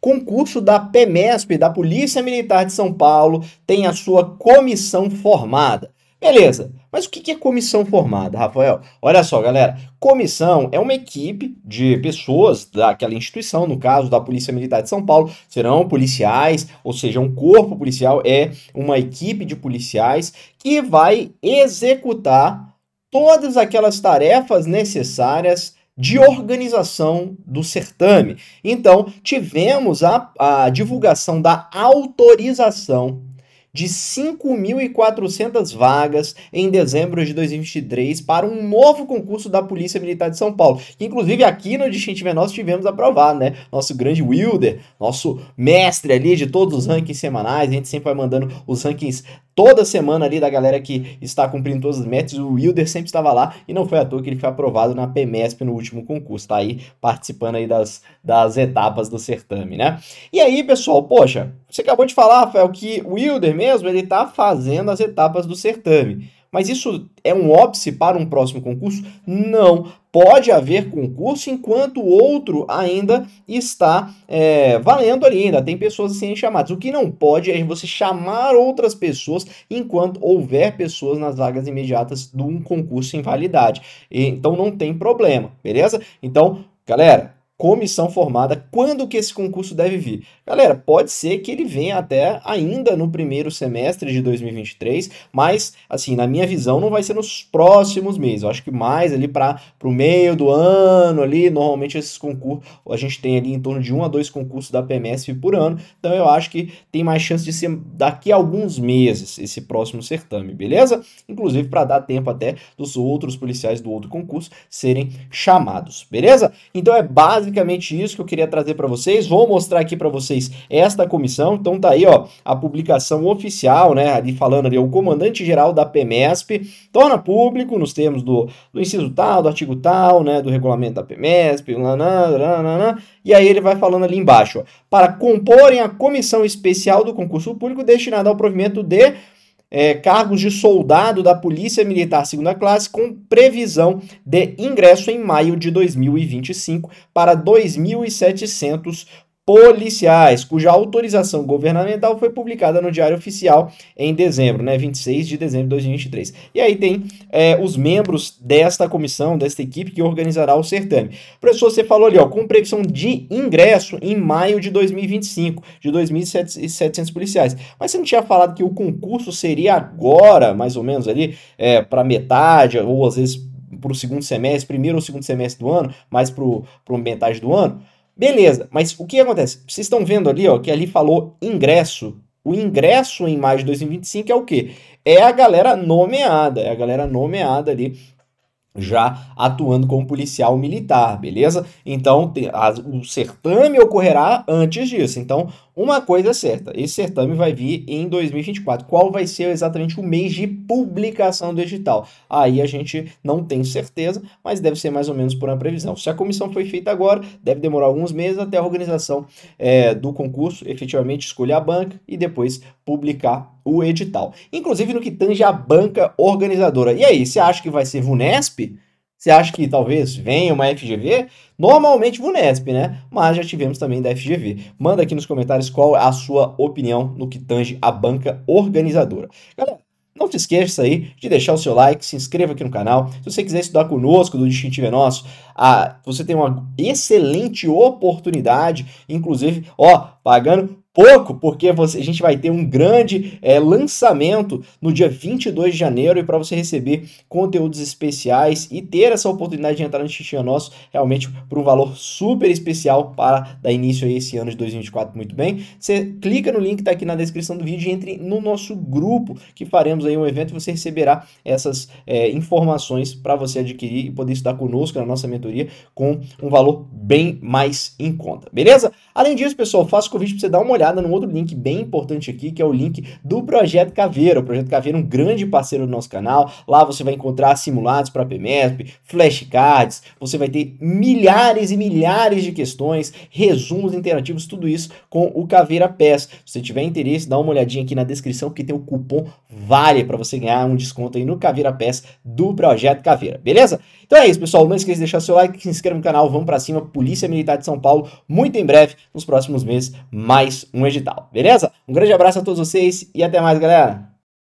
Concurso da PEMESP, da Polícia Militar de São Paulo, tem a sua comissão formada. Beleza, mas o que é comissão formada, Rafael? Olha só, galera. Comissão é uma equipe de pessoas daquela instituição, no caso da Polícia Militar de São Paulo, serão policiais, ou seja, um corpo policial é uma equipe de policiais que vai executar todas aquelas tarefas necessárias de organização do certame. Então, tivemos a, a divulgação da autorização de 5.400 vagas em dezembro de 2023 para um novo concurso da Polícia Militar de São Paulo. Que, inclusive, aqui no Distinto nós tivemos aprovado, né? Nosso grande Wilder, nosso mestre ali de todos os rankings semanais. A gente sempre vai mandando os rankings toda semana ali da galera que está cumprindo todas as metas. O Wilder sempre estava lá e não foi à toa que ele foi aprovado na PMESP no último concurso. Tá aí participando aí das, das etapas do certame, né? E aí, pessoal, poxa, você acabou de falar, Rafael, que o Wilder mesmo, ele tá fazendo as etapas do certame. Mas isso é um óbice para um próximo concurso? Não. Pode haver concurso enquanto o outro ainda está é, valendo ali, ainda tem pessoas assim chamadas. O que não pode é você chamar outras pessoas enquanto houver pessoas nas vagas imediatas de um concurso em validade. Então não tem problema, beleza? Então, galera, comissão formada, quando que esse concurso deve vir? Galera, pode ser que ele venha até ainda no primeiro semestre de 2023, mas assim, na minha visão, não vai ser nos próximos meses. Eu acho que mais ali para o meio do ano ali, normalmente esses concursos, a gente tem ali em torno de um a dois concursos da PMS por ano, então eu acho que tem mais chance de ser daqui a alguns meses esse próximo certame, beleza? Inclusive para dar tempo até dos outros policiais do outro concurso serem chamados, beleza? Então é base basicamente isso que eu queria trazer para vocês. Vou mostrar aqui para vocês esta comissão. Então tá aí, ó, a publicação oficial, né, ali falando ali, o comandante geral da PEMESP torna público nos termos do, do inciso tal, do artigo tal, né, do regulamento da PEMESP, e aí ele vai falando ali embaixo, ó, para comporem a comissão especial do concurso público destinada ao provimento de é, cargos de soldado da Polícia Militar Segunda Classe com previsão de ingresso em maio de 2025 para 2.700 policiais, cuja autorização governamental foi publicada no Diário Oficial em dezembro, né, 26 de dezembro de 2023. E aí tem é, os membros desta comissão, desta equipe que organizará o certame. Professor, você falou ali, ó, com previsão de ingresso em maio de 2025, de 2.700 policiais. Mas você não tinha falado que o concurso seria agora, mais ou menos ali, é, para metade, ou às vezes para o segundo semestre, primeiro ou segundo semestre do ano, mais para metade do ano? Beleza, mas o que acontece? Vocês estão vendo ali ó, que ali falou ingresso. O ingresso em maio de 2025 é o quê? É a galera nomeada, é a galera nomeada ali já atuando como policial militar, beleza? Então, a, o certame ocorrerá antes disso. Então, uma coisa é certa, esse certame vai vir em 2024. Qual vai ser exatamente o mês de publicação do edital? Aí a gente não tem certeza, mas deve ser mais ou menos por uma previsão. Se a comissão foi feita agora, deve demorar alguns meses até a organização é, do concurso efetivamente escolher a banca e depois publicar o edital. Inclusive no que tange a banca organizadora. E aí, você acha que vai ser VUNESP? Você acha que talvez venha uma FGV? Normalmente VUNESP, né? Mas já tivemos também da FGV. Manda aqui nos comentários qual é a sua opinião no que tange a banca organizadora. Galera, não se esqueça aí de deixar o seu like, se inscreva aqui no canal. Se você quiser estudar conosco do Distintivo é Nosso, a, você tem uma excelente oportunidade, inclusive, ó, pagando pouco, porque você, a gente vai ter um grande é, lançamento no dia 22 de janeiro e para você receber conteúdos especiais e ter essa oportunidade de entrar no Xixi Nosso realmente por um valor super especial para dar início a esse ano de 2024 muito bem. Você clica no link que está aqui na descrição do vídeo e entre no nosso grupo que faremos aí um evento e você receberá essas é, informações para você adquirir e poder estar conosco na nossa mentoria com um valor bem mais em conta, beleza? Além disso, pessoal, faço convite para você dar uma olhada num outro link bem importante aqui, que é o link do Projeto Caveira. O Projeto Caveira é um grande parceiro do nosso canal. Lá você vai encontrar simulados para PMESP, flashcards, você vai ter milhares e milhares de questões, resumos interativos, tudo isso com o Caveira PES. Se você tiver interesse, dá uma olhadinha aqui na descrição que tem o cupom VALE para você ganhar um desconto aí no Caveira PES do Projeto Caveira, beleza? Então é isso, pessoal. Não esqueça de deixar seu like, se inscreva no canal, vamos para cima. Polícia Militar de São Paulo, muito em breve, nos próximos meses, mais um edital. Beleza? Um grande abraço a todos vocês e até mais, galera.